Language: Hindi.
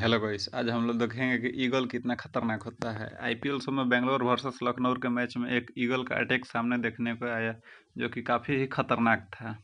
हेलो गाइस आज हम लोग देखेंगे कि ईगल कितना खतरनाक होता है आईपीएल पी में बेंगलोर वर्सेस लखनऊ के मैच में एक ईगल का अटैक सामने देखने को आया जो कि काफ़ी ही खतरनाक था